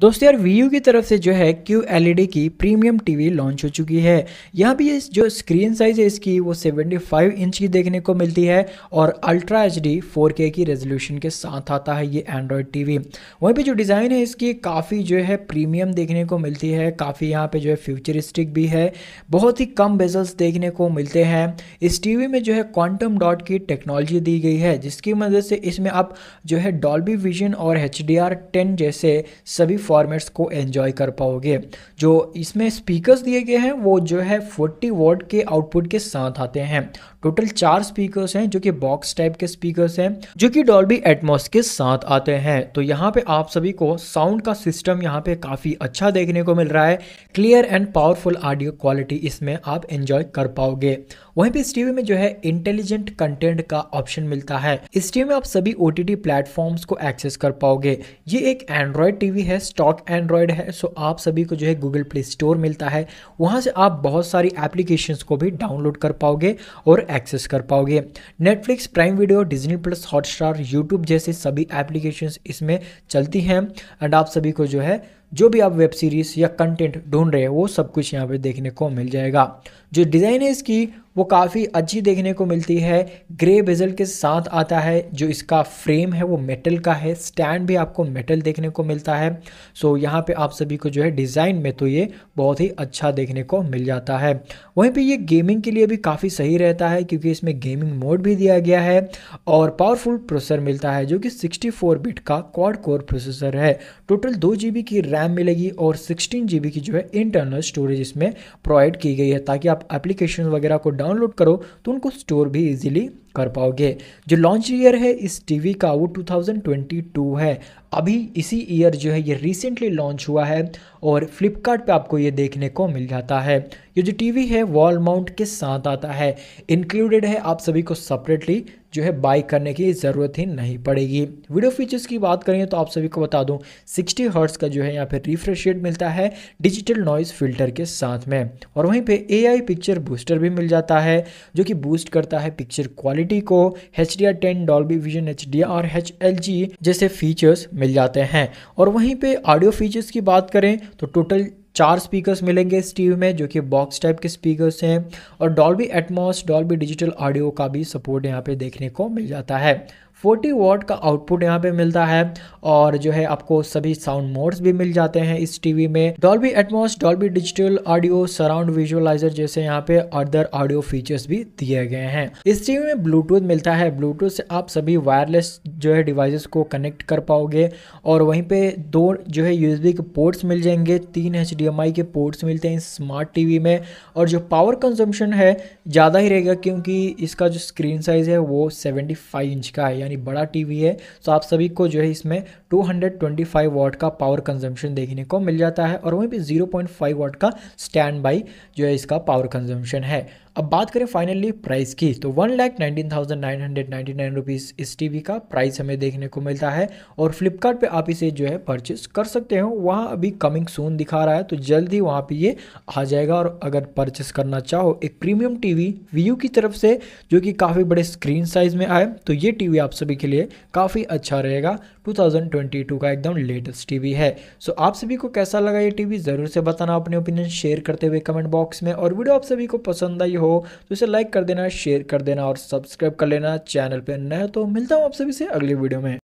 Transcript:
दोस्तों यार वी की तरफ से जो है क्यू एल e की प्रीमियम टीवी लॉन्च हो चुकी है यहाँ भी इस जो स्क्रीन साइज है इसकी वो 75 इंच की देखने को मिलती है और अल्ट्रा एच डी की रेजोल्यूशन के साथ आता है ये एंड्रॉयड टीवी वहीं पे जो डिज़ाइन है इसकी काफ़ी जो है प्रीमियम देखने को मिलती है काफ़ी यहाँ पे जो है फ्यूचरिस्टिक भी है बहुत ही कम बेजल्स देखने को मिलते हैं इस टी में जो है क्वांटम डॉट की टेक्नोलॉजी दी गई है जिसकी मदद से इसमें आप जो है डॉल्बी विजन और एच डी जैसे सभी फॉर्मेट्स को एंजॉय कर पाओगे जो इसमें स्पीकर्स दिए गए हैं वो जो है 40 वॉट के आउटपुट के साथ आते हैं टोटल चार स्पीकर्स हैं जो कि बॉक्स टाइप के स्पीकर्स हैं जो कि डॉल्बी एटमोस के साथ आते हैं तो यहाँ पे आप सभी को साउंड का सिस्टम यहाँ पे काफ़ी अच्छा देखने को मिल रहा है clear and powerful audio quality इसमें आप एंजॉय कर पाओगे वहीं पे स्टीवी में जो है इंटेलिजेंट कंटेंट का ऑप्शन मिलता है स्टीवी में आप सभी ओ टी प्लेटफॉर्म्स को एक्सेस कर पाओगे ये एक एंड्रॉयड टीवी है स्टॉक एंड्रॉयड है सो आप सभी को जो है गूगल प्ले स्टोर मिलता है वहाँ से आप बहुत सारी एप्लीकेशन को भी डाउनलोड कर पाओगे और एक्सेस कर पाओगे Netflix Prime Video Disney plus Hotstar YouTube जैसे सभी एप्लीकेशन इसमें चलती हैं एंड आप सभी को जो है जो भी आप वेब सीरीज़ या कंटेंट ढूंढ रहे हैं वो सब कुछ यहाँ पे देखने को मिल जाएगा जो डिज़ाइन है इसकी वो काफ़ी अच्छी देखने को मिलती है ग्रे बेजल के साथ आता है जो इसका फ्रेम है वो मेटल का है स्टैंड भी आपको मेटल देखने को मिलता है सो यहाँ पे आप सभी को जो है डिज़ाइन में तो ये बहुत ही अच्छा देखने को मिल जाता है वहीं पे ये गेमिंग के लिए भी काफ़ी सही रहता है क्योंकि इसमें गेमिंग मोड भी दिया गया है और पावरफुल प्रोसेसर मिलता है जो कि सिक्सटी बिट का क्वाड कोर प्रोसेसर है टोटल दो जी की रैम रैम मिलेगी और सिक्सटीन जी की जो है इंटरनल स्टोरेज इसमें प्रोवाइड की गई है ताकि आप एप्लीकेशन वगैरह को डाउनलोड करो तो उनको स्टोर भी ईजिली कर पाओगे जो लॉन्च ईयर है इस टीवी का वो 2022 है अभी इसी ईयर जो है ये रिसेंटली लॉन्च हुआ है और फ्लिपकार्ट पे आपको ये देखने को मिल जाता है ये जो टीवी है वॉल माउंट के साथ आता है इंक्लूडेड है आप सभी को सेपरेटली जो है बाई करने की ज़रूरत ही नहीं पड़ेगी वीडियो फीचर्स की बात करें तो आप सभी को बता दूं 60 हर्ट्स का जो है यहाँ पे रिफ्रेश रेट मिलता है डिजिटल नॉइज़ फिल्टर के साथ में और वहीं पे एआई पिक्चर बूस्टर भी मिल जाता है जो कि बूस्ट करता है पिक्चर क्वालिटी क्वालिटी को H D R ten Dolby vision H D R H L G जैसे फीचर्स मिल जाते हैं और वहीं पे ऑडियो फीचर्स की बात करें तो टोटल चार स्पीकर्स मिलेंगे इस टीवी में जो कि बॉक्स टाइप के स्पीकर्स हैं और Dolby Atmos Dolby digital audio का भी सपोर्ट यहाँ पे देखने को मिल जाता है फोर्टी वॉट का आउटपुट यहाँ पे मिलता है और जो है आपको सभी साउंड मोड्स भी मिल जाते हैं इस टीवी में Dolby Atmos Dolby digital audio surround visualizer जैसे यहाँ पे अदर ऑडियो फीचर्स भी दिए गए हैं इस टीवी में ब्लूटूथ मिलता है ब्लूटूथ से आप सभी वायरलेस जो है डिवाइसेस को कनेक्ट कर पाओगे और वहीं पे दो जो है यूएसबी के पोर्ट्स मिल जाएंगे तीन एच के पोर्ट्स मिलते हैं स्मार्ट टीवी में और जो पावर कंजम्पशन है ज़्यादा ही रहेगा क्योंकि इसका जो स्क्रीन साइज़ है वो सेवेंटी इंच का है यानी बड़ा टीवी है तो आप सभी को जो है इसमें 225 वॉट का पावर कंजम्पशन देखने को मिल जाता है और वहीं पर 0.5 वॉट का स्टैंड बाई जो है इसका पावर कंजम्पशन है अब बात करें फाइनली प्राइस की तो one lakh nineteen thousand nine hundred ninety nine rupees इस टीवी का प्राइस हमें देखने को मिलता है और फ्लिपकार्ट आप इसे जो है परचेस कर सकते हो वहाँ अभी कमिंग सून दिखा रहा है तो जल्द ही वहाँ पर ये आ जाएगा और अगर परचेस करना चाहो एक प्रीमियम टीवी वी की तरफ से जो कि काफ़ी बड़े स्क्रीन साइज़ में आए तो ये टीवी आप सभी के लिए काफ़ी अच्छा रहेगा 2022 का एकदम लेटेस्ट टीवी है सो आप सभी को कैसा लगा ये टीवी ज़रूर से बताना अपने ओपिनियन शेयर करते हुए कमेंट बॉक्स में और वीडियो आप सभी को पसंद आई हो तो इसे लाइक कर देना शेयर कर देना और सब्सक्राइब कर लेना चैनल पर नए तो मिलता हूँ आप सभी से अगले वीडियो में